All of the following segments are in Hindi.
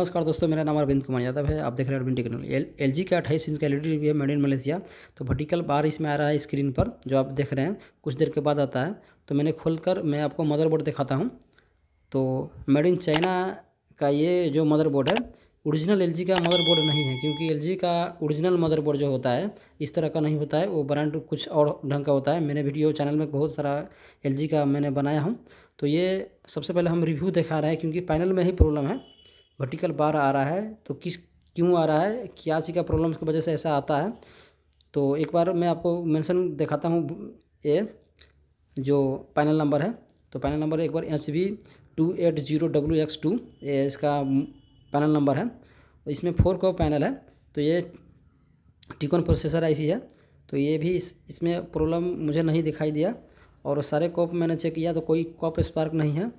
नमस्कार दोस्तों मेरा नाम अरविंद कुमार यादव है आप देख रहे हैं अरविंद टेक्नोल एल एल जी का अट्ठाईस इंच का एल रिव्यू है मेड इन मलेशिया तो वर्टिकल बार इसमें आ रहा है स्क्रीन पर जो आप देख रहे हैं कुछ देर के बाद आता है तो मैंने खोल कर मैं आपको मदरबोर्ड दिखाता हूँ तो मेड इन चाइना का ये जो मदरबोर्ड है ओरिजिनल एल का मदरबोर्ड नहीं है क्योंकि एल का ओरिजिनल मदरबोर्ड जो होता है इस तरह का नहीं होता है वो ब्रांड कुछ और ढंग का होता है मैंने वीडियो चैनल में बहुत सारा एल का मैंने बनाया हूँ तो ये सबसे पहले हम रिव्यू दिखा रहे हैं क्योंकि पैनल में ही प्रॉब्लम है वर्टिकल बार आ रहा है तो किस क्यों आ रहा है क्या चीज़ का प्रॉब्लम की वजह से ऐसा आता है तो एक बार मैं आपको मेंशन दिखाता हूँ ये जो पैनल नंबर है तो पैनल नंबर एक बार H V two eight zero W X two ये इसका पैनल नंबर है इसमें फोर कॉप पैनल है तो ये टिकॉन प्रोसेसर आई है तो ये भी इस इसमें प्रॉब्लम मुझे नहीं दिखाई दिया और सारे कॉप मैंने चेक किया तो कोई कॉप स्पार्क नहीं है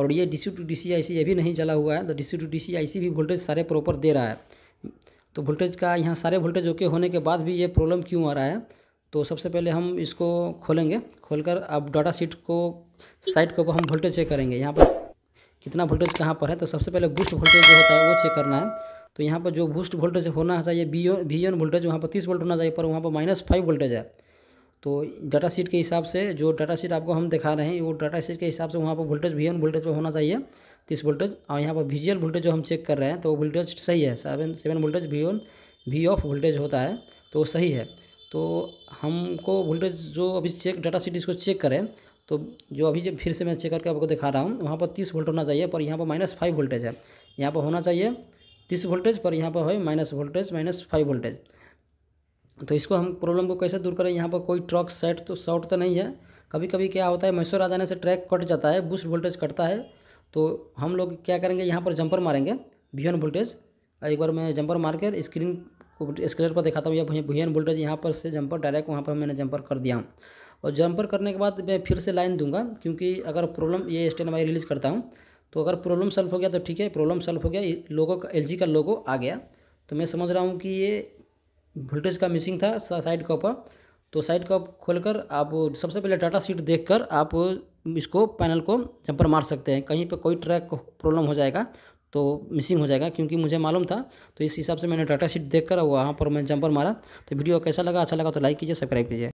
और ये D C to D C I C ये भी नहीं चला हुआ है तो D C to D C I C भी वोल्टेज सारे प्रॉपर दे रहा है तो वोल्टेज का यहाँ सारे वोल्टेज ओके होने के बाद भी ये प्रॉब्लम क्यों आ रहा है तो सबसे पहले हम इसको खोलेंगे खोलकर अब डाटा शीट को साइट के ऊपर हम वोल्टेज चेक करेंगे यहाँ पर कितना वोल्टेज कहाँ पर है तो सबसे पहले बूस्ट वोल्टेज जो होता है वो चेक करना है तो यहाँ पर जो बूस्ट वोल्टेज होना चाहिए बी वी एन वोल्टेज वहाँ पर तीस वोल्ट होना चाहिए पर वहाँ पर माइनस फाइव वोल्टेज है तो डाटा शीट के हिसाब से जो डाटा शीट आपको हम दिखा रहे हैं वो डाटा शीट के हिसाब से वहाँ पर वोल्टेज वी एन वोल्टेज पर होना चाहिए तीस तो वोल्टेज और यहाँ पर विजुअल वोल्टेज जो हम चेक कर रहे हैं तो वोल्टेज सही है seven seven voltage V on V off voltage होता है तो सही है तो हमको वोल्टेज जो अभी चेक डाटा सीट इसको चेक करें तो जो अभी जो फिर से मैं चेक करके आपको दिखा रहा हूँ वहाँ पर तीस वोल्ट होना चाहिए पर यहाँ पर माइनस फाइव वोल्टेज है यहाँ पर होना चाहिए तीस वोल्टेज पर यहाँ पर है minus voltage minus five voltage तो इसको हम प्रॉब्लम को कैसे दूर करें यहाँ पर कोई ट्रक सेट तो शॉर्ट तो नहीं है कभी कभी क्या होता है मैसूर आ जाने से ट्रैक कट जाता है बूस्ट वोल्टेज कटता है तो हम लोग क्या करेंगे यहाँ पर जंपर मारेंगे वी वोल्टेज एक बार मैं जंपर मार कर स्क्रीन को स्क्रीन पर दिखाता हूँ या वी वोल्टेज यहाँ पर से जंपर डायरेक्ट वहाँ पर मैंने जंपर कर दिया हूँ और जंपर करने के बाद मैं फिर से लाइन दूंगा क्योंकि अगर प्रॉब्लम ये स्टैंड बाई रिलीज़ करता हूँ तो अगर प्रॉब्लम सॉल्व हो गया तो ठीक है प्रॉब्लम सॉल्व हो गया लोगों का एल का लोगो आ गया तो मैं समझ रहा हूँ कि ये वोल्टेज का मिसिंग था साइड कॉपर तो साइड कॉप खोलकर आप सबसे पहले डाटा सीट देखकर आप इसको पैनल को जंपर मार सकते हैं कहीं पर कोई ट्रैक प्रॉब्लम हो जाएगा तो मिसिंग हो जाएगा क्योंकि मुझे मालूम था तो इस हिसाब से मैंने डाटा शीट देखकर वहाँ पर मैं जंपर मारा तो वीडियो कैसा लगा अच्छा लगा तो लाइक कीजिए सब्सक्राइब कीजिए